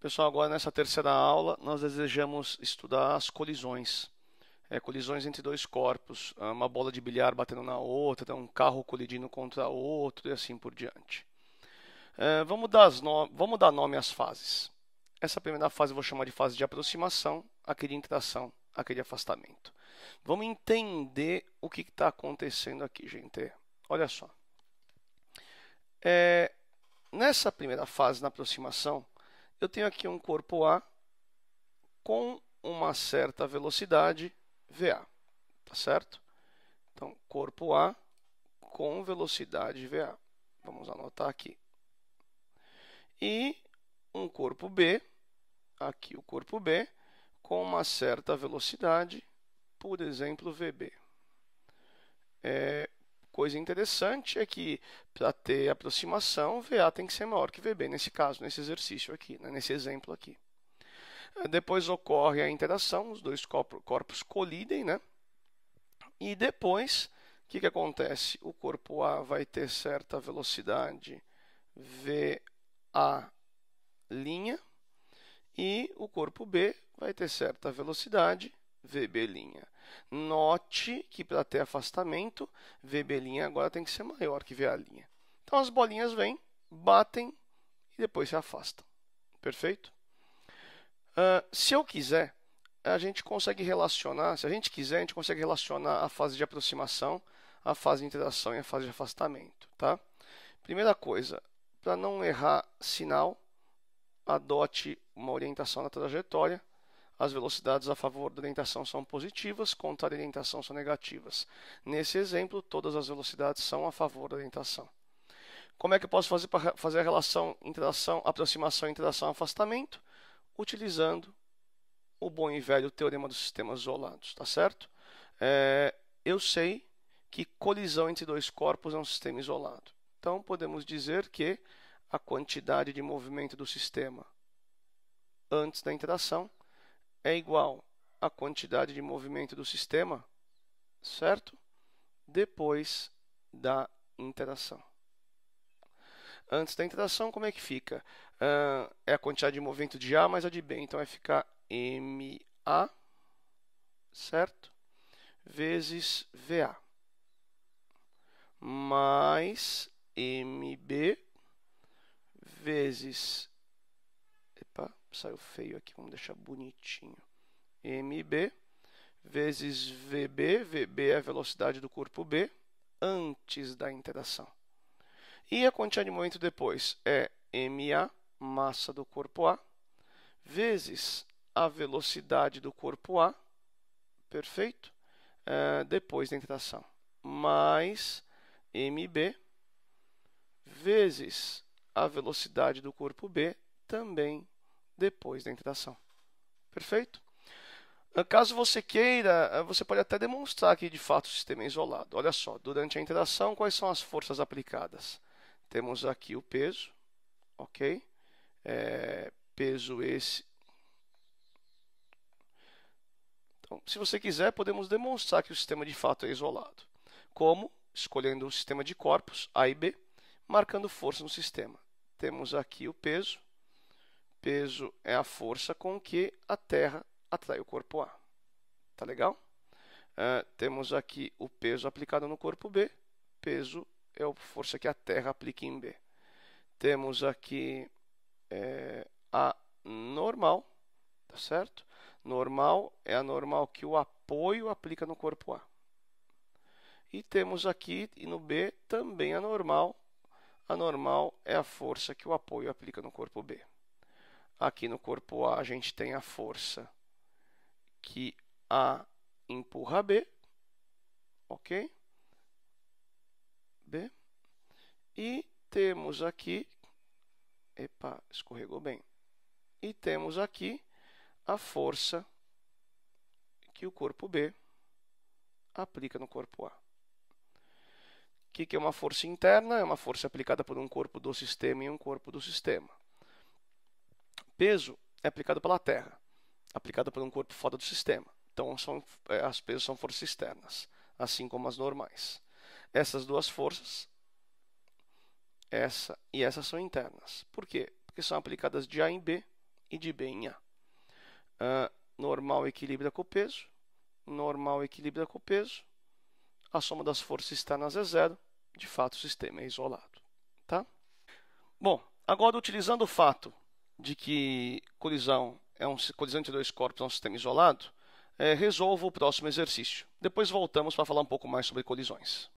Pessoal, agora nessa terceira aula nós desejamos estudar as colisões. É, colisões entre dois corpos, ah, uma bola de bilhar batendo na outra, um carro colidindo contra outro e assim por diante. É, vamos, dar no... vamos dar nome às fases. Essa primeira fase eu vou chamar de fase de aproximação, aquele interação, aquele afastamento. Vamos entender o que está acontecendo aqui, gente. Olha só. É, nessa primeira fase, na aproximação, eu tenho aqui um corpo A com uma certa velocidade VA, tá certo? Então, corpo A com velocidade VA. Vamos anotar aqui. E um corpo B, aqui o corpo B, com uma certa velocidade, por exemplo, VB. É, coisa interessante é que para ter aproximação, VA tem que ser maior que VB, nesse caso, nesse exercício aqui, né? nesse exemplo aqui. Eh, depois ocorre a interação, os dois corpos colidem, né? E depois, o que, que acontece? O corpo A vai ter certa velocidade VA' e o corpo B vai ter certa velocidade VB'. Note que para ter afastamento, VB' agora tem que ser maior que VA'. Então as bolinhas vêm, batem e depois se afastam. Perfeito? Uh, se eu quiser, a gente consegue relacionar, se a gente quiser, a gente consegue relacionar a fase de aproximação, a fase de interação e a fase de afastamento. Tá? Primeira coisa, para não errar sinal, adote uma orientação na trajetória as velocidades a favor da orientação são positivas, contra a orientação são negativas. Nesse exemplo, todas as velocidades são a favor da orientação. Como é que eu posso fazer para fazer a relação interação, aproximação, interação, afastamento? Utilizando o bom e velho teorema dos sistemas isolados, tá certo? É, eu sei que colisão entre dois corpos é um sistema isolado. Então, podemos dizer que a quantidade de movimento do sistema antes da interação é igual à quantidade de movimento do sistema, certo? Depois da interação. Antes da interação, como é que fica? Uh, é a quantidade de movimento de A mais a de B. Então, vai ficar MA, certo? Vezes VA. Mais MB vezes Saiu feio aqui, vamos deixar bonitinho. MB vezes VB, VB é a velocidade do corpo B antes da interação. E a quantidade de momento depois é MA, massa do corpo A, vezes a velocidade do corpo A, perfeito? É, depois da interação, mais MB, vezes a velocidade do corpo B, também depois da interação. Perfeito? Ah, caso você queira, ah, você pode até demonstrar que de fato o sistema é isolado. Olha só, durante a interação, quais são as forças aplicadas? Temos aqui o peso, ok? É, peso esse. Então, se você quiser, podemos demonstrar que o sistema de fato é isolado. Como? Escolhendo o sistema de corpos, A e B, marcando força no sistema. Temos aqui o peso, peso é a força com que a Terra atrai o corpo A. Tá legal? Uh, temos aqui o peso aplicado no corpo B. Peso é a força que a Terra aplica em B. Temos aqui é, a normal, tá certo? Normal é a normal que o apoio aplica no corpo A. E temos aqui e no B também a normal. A normal é a força que o apoio aplica no corpo B. Aqui no corpo A a gente tem a força que A empurra B, ok? B. E temos aqui, epa, escorregou bem. E temos aqui a força que o corpo B aplica no corpo A. O que, é uma força interna? É uma força aplicada por um corpo do sistema e um corpo do sistema peso é aplicado pela Terra, aplicado por um corpo fora do sistema. Então, são, é, as pesos são forças externas, assim como as normais. Essas duas forças, essa e essa, são internas. Por quê? Porque são aplicadas de A em B e de B em A. Uh, normal equilibra com o peso, normal equilibra com o peso, a soma das forças externas é zero, de fato o sistema é isolado. Tá? Bom, agora utilizando o fato de que colisão é um colisão entre dois corpos é um sistema isolado, é, resolvo o próximo exercício. Depois voltamos para falar um pouco mais sobre colisões.